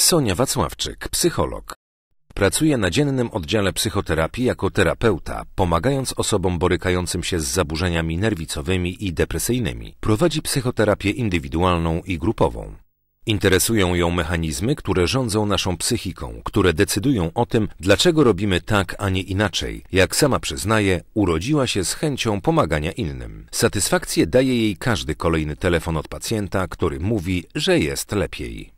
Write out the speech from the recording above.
Sonia Wacławczyk, psycholog. Pracuje na dziennym oddziale psychoterapii jako terapeuta, pomagając osobom borykającym się z zaburzeniami nerwicowymi i depresyjnymi. Prowadzi psychoterapię indywidualną i grupową. Interesują ją mechanizmy, które rządzą naszą psychiką, które decydują o tym, dlaczego robimy tak, a nie inaczej. Jak sama przyznaje, urodziła się z chęcią pomagania innym. Satysfakcję daje jej każdy kolejny telefon od pacjenta, który mówi, że jest lepiej.